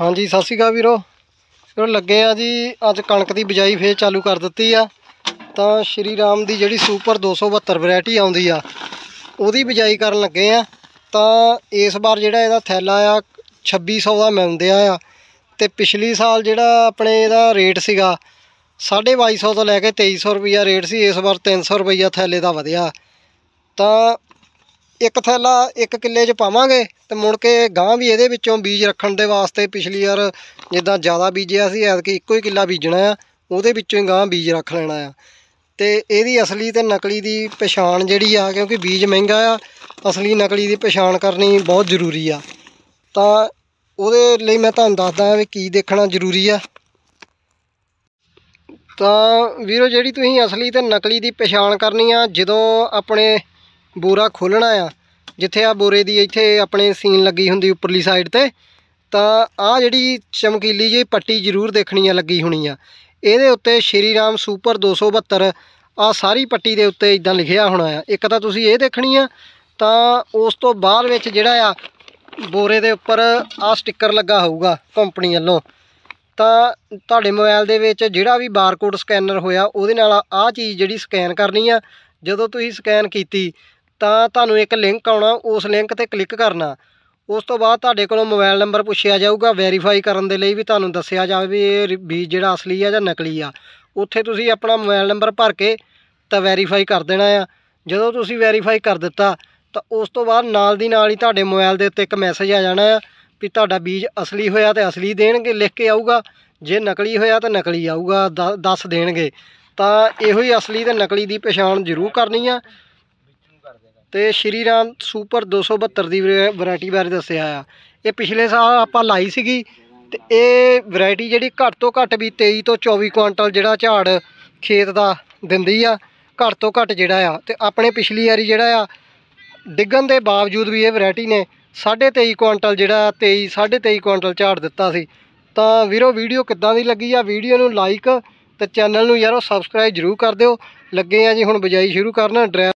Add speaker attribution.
Speaker 1: ਹਾਂਜੀ ਸਤਿ ਸ਼੍ਰੀ ਅਕਾਲ ਵੀਰੋ ਵੀਰੋ ਲੱਗੇ ਆ ਜੀ ਅੱਜ ਕਣਕ ਦੀ ਬਿਜਾਈ ਫੇਰ ਚਾਲੂ ਕਰ ਦਿੱਤੀ ਆ ਤਾਂ ਸ਼੍ਰੀ ਰਾਮ ਦੀ ਜਿਹੜੀ ਸੁਪਰ 272 ਵੈਰਾਈਟੀ ਆਉਂਦੀ ਆ ਉਹਦੀ ਬਿਜਾਈ ਕਰਨ ਲੱਗੇ ਆ ਤਾਂ ਇਸ ਵਾਰ ਜਿਹੜਾ ਇਹਦਾ ਥੈਲਾ ਆ 2600 ਦਾ ਮਿਲਦਿਆ ਆ ਤੇ ਪਿਛਲੀ ਸਾਲ ਜਿਹੜਾ ਆਪਣੇ ਇਹਦਾ ਰੇਟ ਸੀਗਾ 2250 ਤੋਂ ਲੈ ਕੇ 2300 ਰੁਪਈਆ ਰੇਟ ਸੀ ਇਸ ਵਾਰ 300 ਰੁਪਈਆ ਥੈਲੇ ਦਾ ਵਧਿਆ ਤਾਂ ਇੱਕ ਥੈਲਾ ਇੱਕ ਕਿੱਲੇ 'ਚ ਪਾਵਾਂਗੇ ਤੇ ਮੁੜ ਕੇ ਗਾਂ ਵੀ ਇਹਦੇ ਵਿੱਚੋਂ ਬੀਜ ਰੱਖਣ ਦੇ ਵਾਸਤੇ ਪਿਛਲੀ ਵਾਰ ਜਿੱਦਾਂ ਜ਼ਿਆਦਾ ਬੀਜਿਆ ਸੀ ਐਤਕੀ ਇੱਕੋ ਹੀ ਕਿੱਲਾ ਬੀਜਣਾ ਆ ਉਹਦੇ ਵਿੱਚੋਂ ਹੀ ਗਾਂ ਬੀਜ ਰੱਖ ਲੈਣਾ ਆ ਤੇ ਇਹਦੀ ਅਸਲੀ ਤੇ ਨਕਲੀ ਦੀ ਪਛਾਣ ਜਿਹੜੀ ਆ ਕਿਉਂਕਿ ਬੀਜ ਮਹਿੰਗਾ ਆ ਅਸਲੀ ਨਕਲੀ ਦੀ ਪਛਾਣ ਕਰਨੀ ਬਹੁਤ ਜ਼ਰੂਰੀ ਆ ਤਾਂ ਉਹਦੇ ਲਈ ਮੈਂ ਤੁਹਾਨੂੰ ਦੱਸਦਾ ਵੀ ਕੀ ਦੇਖਣਾ ਜ਼ਰੂਰੀ ਆ ਤਾਂ ਵੀਰੋ ਜਿਹੜੀ ਤੁਸੀਂ ਅਸਲੀ ਤੇ ਨਕਲੀ ਦੀ ਪਛਾਣ ਕਰਨੀ ਆ ਜਦੋਂ ਆਪਣੇ ਬੋਰਾ ਖੋਲਣਾ ਆ ਜਿੱਥੇ ਆ ਬੋਰੇ ਦੀ ਇੱਥੇ ਆਪਣੇ ਸੀਨ ਲੱਗੀ ਹੁੰਦੀ ਉੱਪਰਲੀ ਸਾਈਡ ਤੇ ਤਾਂ ਆ ਜਿਹੜੀ ਚਮਕੀਲੀ ਜਿਹੀ ਪੱਟੀ ਜ਼ਰੂਰ ਦੇਖਣੀ ਆ ਲੱਗੀ ਹੋਣੀ ਆ ਇਹਦੇ ਉੱਤੇ ਸ਼੍ਰੀ ਰਾਮ ਸੁਪਰ 272 ਆ ਸਾਰੀ ਪੱਟੀ ਦੇ ਉੱਤੇ ਇਦਾਂ ਲਿਖਿਆ ਹੋਣਾ ਆ ਇੱਕ ਤਾਂ ਤੁਸੀਂ ਇਹ ਦੇਖਣੀ ਆ ਤਾਂ ਉਸ ਤੋਂ ਬਾਅਦ ਵਿੱਚ ਜਿਹੜਾ ਆ ਬੋਰੇ ਦੇ ਉੱਪਰ ਆ ਸਟicker ਲੱਗਾ ਹੋਊਗਾ ਕੰਪਨੀ ਵੱਲੋਂ ਤਾਂ ਤੁਹਾਡੇ ਮੋਬਾਈਲ ਦੇ ਵਿੱਚ ਜਿਹੜਾ ਵੀ ਬਾਰਕੋਡ ਸਕੈਨਰ ਹੋਇਆ ਉਹਦੇ ਨਾਲ ਆ ਚੀਜ਼ ਜਿਹੜੀ ਸਕੈਨ ਕਰਨੀ ਆ ਜਦੋਂ ਤੁਸੀਂ ਸਕੈਨ ਕੀਤੀ ਤਾਂ ਤੁਹਾਨੂੰ ਇੱਕ ਲਿੰਕ ਆਉਣਾ ਉਸ ਲਿੰਕ ਤੇ ਕਲਿੱਕ ਕਰਨਾ ਉਸ ਤੋਂ ਬਾਅਦ ਤੁਹਾਡੇ ਕੋਲੋਂ ਮੋਬਾਈਲ ਨੰਬਰ ਪੁੱਛਿਆ ਜਾਊਗਾ ਵੈਰੀਫਾਈ ਕਰਨ ਦੇ ਲਈ ਵੀ ਤੁਹਾਨੂੰ ਦੱਸਿਆ ਜਾਵੇ ਵੀ ਇਹ ਬੀਜ ਜਿਹੜਾ ਅਸਲੀ ਆ ਜਾਂ ਨਕਲੀ ਆ ਉੱਥੇ ਤੁਸੀਂ ਆਪਣਾ ਮੋਬਾਈਲ ਨੰਬਰ ਭਰ ਕੇ ਤਾਂ ਵੈਰੀਫਾਈ ਕਰ ਦੇਣਾ ਆ ਜਦੋਂ ਤੁਸੀਂ ਵੈਰੀਫਾਈ ਕਰ ਦਿੱਤਾ ਤਾਂ ਉਸ ਤੋਂ ਬਾਅਦ ਨਾਲ ਦੀ ਨਾਲ ਹੀ ਤੁਹਾਡੇ ਮੋਬਾਈਲ ਦੇ ਉੱਤੇ ਇੱਕ ਮੈਸੇਜ ਆ ਜਾਣਾ ਆ ਵੀ ਤੁਹਾਡਾ ਬੀਜ ਅਸਲੀ ਹੋਇਆ ਤੇ ਅਸਲੀ ਦੇਣਗੇ ਲਿਖ ਕੇ ਆਊਗਾ ਜੇ ਨਕਲੀ ਹੋਇਆ ਤਾਂ ਨਕਲੀ ਆਊਗਾ 10 ਦੇਣਗੇ ਤਾਂ ਇਹੋ ਹੀ ਅਸਲੀ ਤੇ ਨਕਲੀ ਦੀ ਪਛਾਣ ਜ਼ਰੂਰ ਕਰਨੀ ਆ ਤੇ ਸ਼੍ਰੀ ਰਾਮ ਸੁਪਰ 272 ਦੀ ਵੈਰਾਈਟੀ ਬਾਰੇ ਦੱਸਿਆ ਆ ਇਹ ਪਿਛਲੇ ਸਾਲ ਆਪਾਂ ਲਾਈ ਸੀਗੀ ਤੇ ਇਹ ਵੈਰਾਈਟੀ ਜਿਹੜੀ ਘੱਟ ਤੋਂ ਘੱਟ ਵੀ 23 ਤੋਂ 24 ਕੁਇੰਟਲ ਜਿਹੜਾ ਝਾੜ ਖੇਤ ਦਾ ਦਿੰਦੀ ਆ ਘੱਟ ਤੋਂ ਘੱਟ ਜਿਹੜਾ ਆ ਤੇ ਆਪਣੇ ਪਿਛਲੀ ਵਾਰੀ ਜਿਹੜਾ ਆ ਡਿੱਗਣ ਦੇ ਬਾਵਜੂਦ ਵੀ ਇਹ ਵੈਰਾਈਟੀ ਨੇ 23.5 ਕੁਇੰਟਲ ਜਿਹੜਾ 23 23.5 ਕੁਇੰਟਲ ਝਾੜ ਦਿੱਤਾ ਸੀ ਤਾਂ ਵੀਰੋ ਵੀਡੀਓ ਕਿੱਦਾਂ ਦੀ ਲੱਗੀ ਆ ਵੀਡੀਓ ਨੂੰ ਲਾਈਕ ਤੇ ਚੈਨਲ ਨੂੰ ਯਾਰੋ ਸਬਸਕ੍ਰਾਈਬ ਜਰੂਰ ਕਰ ਦਿਓ ਲੱਗੇ ਆ ਜੀ ਹੁਣ ਬਜਾਈ ਸ਼ੁਰੂ ਕਰਨਾ